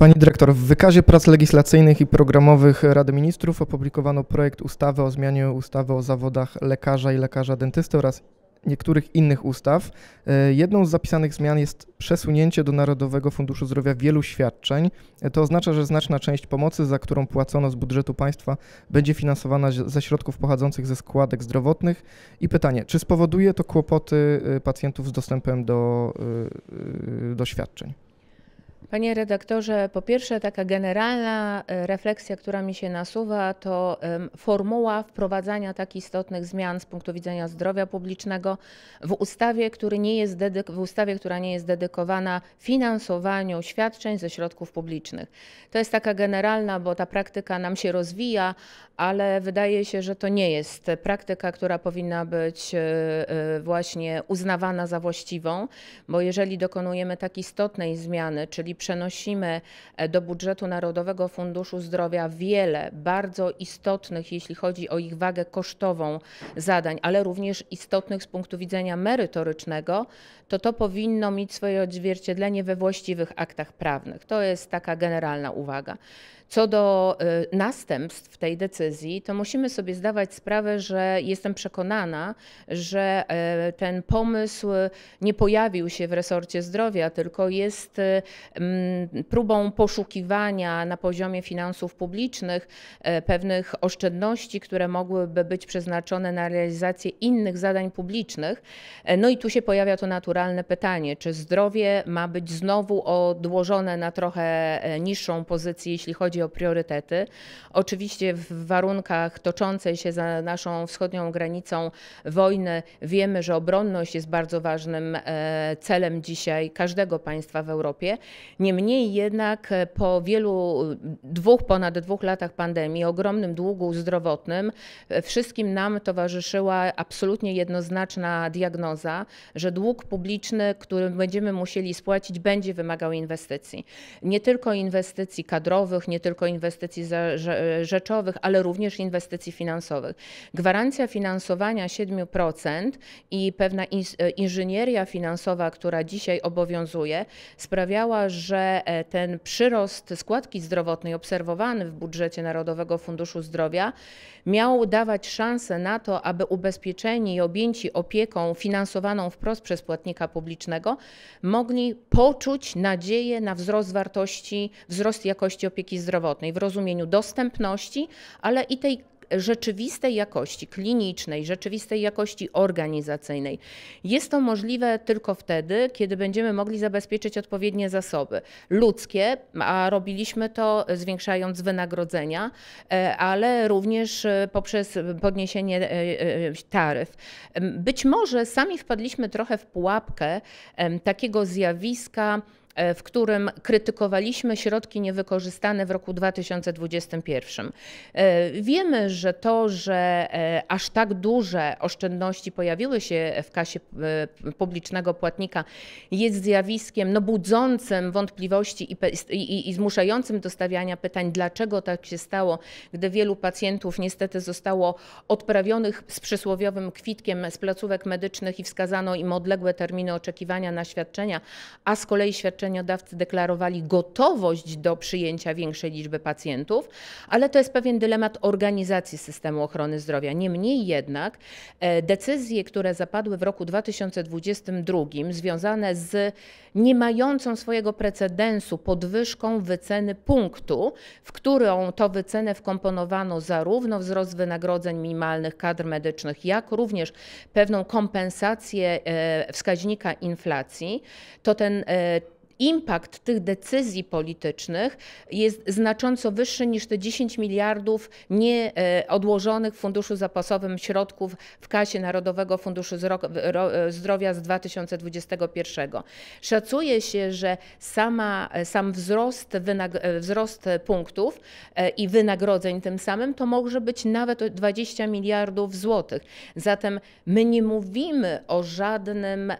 Pani dyrektor, w wykazie prac legislacyjnych i programowych Rady Ministrów opublikowano projekt ustawy o zmianie ustawy o zawodach lekarza i lekarza dentysty oraz niektórych innych ustaw. E, jedną z zapisanych zmian jest przesunięcie do Narodowego Funduszu Zdrowia wielu świadczeń. E, to oznacza, że znaczna część pomocy, za którą płacono z budżetu państwa, będzie finansowana ze środków pochodzących ze składek zdrowotnych. I pytanie, czy spowoduje to kłopoty e, pacjentów z dostępem do, do świadczeń? Panie redaktorze, po pierwsze taka generalna e, refleksja, która mi się nasuwa, to formuła wprowadzania tak istotnych zmian z punktu widzenia zdrowia publicznego w ustawie, który nie jest w ustawie, która nie jest dedykowana finansowaniu świadczeń ze środków publicznych. To jest taka generalna, bo ta praktyka nam się rozwija, ale wydaje się, że to nie jest praktyka, która powinna być e, e, właśnie uznawana za właściwą, bo jeżeli dokonujemy tak istotnej zmiany, czyli czyli przenosimy e, do budżetu Narodowego Funduszu Zdrowia wiele bardzo istotnych, jeśli chodzi o ich wagę kosztową zadań, ale również istotnych z punktu widzenia merytorycznego, to to powinno mieć swoje odzwierciedlenie we właściwych aktach prawnych. To jest taka generalna uwaga. Co do e, następstw tej decyzji, to musimy sobie zdawać sprawę, że jestem przekonana, że e, ten pomysł nie pojawił się w resorcie zdrowia, tylko jest Mm, próbą poszukiwania na poziomie finansów publicznych e, pewnych oszczędności, które mogłyby być przeznaczone na realizację innych zadań publicznych. E, no i tu się pojawia to naturalne pytanie, czy zdrowie ma być znowu odłożone na trochę e, niższą pozycję, jeśli chodzi o priorytety. Oczywiście w warunkach toczącej się za naszą wschodnią granicą wojny wiemy, że obronność jest bardzo ważnym celem dzisiaj każdego państwa w Europie. Niemniej jednak e, po wielu, e, dwóch, ponad dwóch latach pandemii, ogromnym długu zdrowotnym, e, wszystkim nam towarzyszyła absolutnie jednoznaczna diagnoza, że dług publiczny, który będziemy musieli spłacić, będzie wymagał inwestycji. Nie tylko inwestycji kadrowych, nie tylko inwestycji rzeczowych, ale również inwestycji finansowych. Gwarancja finansowania 7% i pewna inżynieria finansowa, która dzisiaj obowiązuje, sprawiała, że że e, ten przyrost składki zdrowotnej obserwowany w budżecie Narodowego Funduszu Zdrowia miał dawać szansę na to, aby ubezpieczeni i objęci opieką finansowaną wprost przez płatnika publicznego mogli poczuć nadzieję na wzrost wartości, wzrost jakości opieki zdrowotnej w rozumieniu dostępności, ale i tej rzeczywistej jakości klinicznej, rzeczywistej jakości organizacyjnej. Jest to możliwe tylko wtedy, kiedy będziemy mogli zabezpieczyć odpowiednie zasoby ludzkie, a robiliśmy to zwiększając wynagrodzenia, e, ale również e, poprzez podniesienie e, taryf. Być może sami wpadliśmy trochę w pułapkę takiego zjawiska, E, w którym krytykowaliśmy środki niewykorzystane w roku 2021. E, wiemy, że to, że e, aż tak duże oszczędności pojawiły się w kasie publicznego płatnika, jest zjawiskiem no, budzącym wątpliwości i, i, i zmuszającym do stawiania pytań, dlaczego tak się stało, gdy wielu pacjentów niestety zostało odprawionych z przysłowiowym kwitkiem z placówek medycznych i wskazano im odległe terminy oczekiwania na świadczenia, a z kolei świadczenia świadczeniodawcy deklarowali gotowość do przyjęcia większej liczby pacjentów, ale to jest pewien dylemat organizacji systemu ochrony zdrowia. Niemniej jednak e, decyzje, które zapadły w roku 2022 związane z nie mającą swojego precedensu podwyżką wyceny punktu, w którą to wycenę wkomponowano zarówno wzrost wynagrodzeń minimalnych kadr medycznych, jak również pewną kompensację e, wskaźnika inflacji, to ten e, impact tych decyzji politycznych jest znacząco wyższy niż te 10 miliardów nieodłożonych w funduszu zapasowym środków w kasie Narodowego Funduszu Zdrowia z 2021. Szacuje się, że sama, sam wzrost, wzrost punktów e, i wynagrodzeń tym samym to może być nawet 20 miliardów złotych. Zatem my nie mówimy o żadnym e,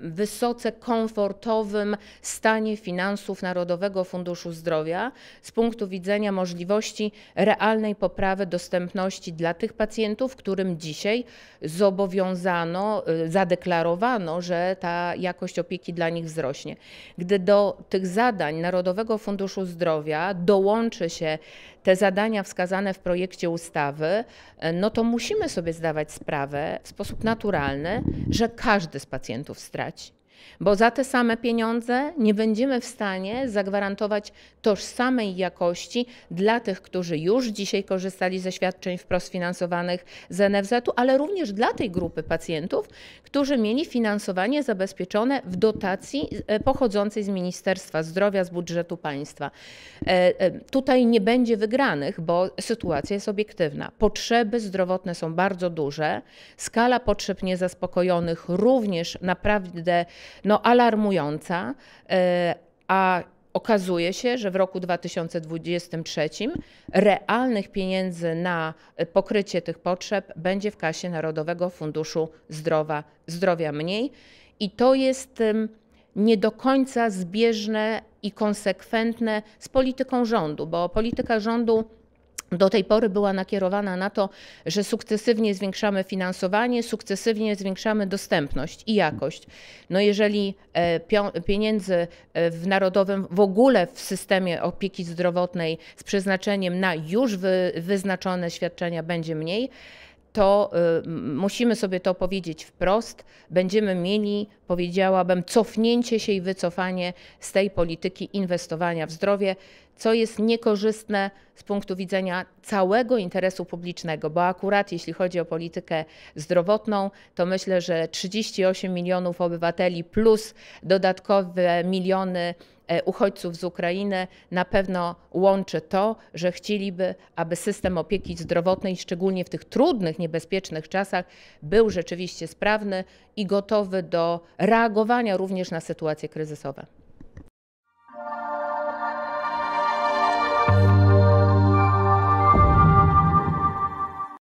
wysoce komfortowym stanie finansów Narodowego Funduszu Zdrowia z punktu widzenia możliwości realnej poprawy dostępności dla tych pacjentów, którym dzisiaj zobowiązano, y, zadeklarowano, że ta jakość opieki dla nich wzrośnie. Gdy do tych zadań Narodowego Funduszu Zdrowia dołączy się te zadania wskazane w projekcie ustawy, y, no to musimy sobie zdawać sprawę w sposób naturalny, że każdy z pacjentów straci. Bo za te same pieniądze nie będziemy w stanie zagwarantować tożsamej jakości dla tych, którzy już dzisiaj korzystali ze świadczeń wprost finansowanych z NFZ-u, ale również dla tej grupy pacjentów, którzy mieli finansowanie zabezpieczone w dotacji e, pochodzącej z Ministerstwa Zdrowia, z budżetu państwa. E, e, tutaj nie będzie wygranych, bo sytuacja jest obiektywna. Potrzeby zdrowotne są bardzo duże, skala potrzeb niezaspokojonych również naprawdę no alarmująca, e, a okazuje się, że w roku 2023 realnych pieniędzy na pokrycie tych potrzeb będzie w kasie Narodowego Funduszu Zdrowia, Zdrowia mniej i to jest nie do końca zbieżne i konsekwentne z polityką rządu, bo polityka rządu do tej pory była nakierowana na to, że sukcesywnie zwiększamy finansowanie, sukcesywnie zwiększamy dostępność i jakość. No jeżeli e, pieniędzy e, w narodowym, w ogóle w systemie opieki zdrowotnej z przeznaczeniem na już wyznaczone świadczenia będzie mniej, to y, musimy sobie to powiedzieć wprost. Będziemy mieli, powiedziałabym, cofnięcie się i wycofanie z tej polityki inwestowania w zdrowie, co jest niekorzystne z punktu widzenia całego interesu publicznego, bo akurat jeśli chodzi o politykę zdrowotną, to myślę, że 38 milionów obywateli plus dodatkowe miliony E, uchodźców z Ukrainy na pewno łączy to, że chcieliby, aby system opieki zdrowotnej, szczególnie w tych trudnych, niebezpiecznych czasach, był rzeczywiście sprawny i gotowy do reagowania również na sytuacje kryzysowe.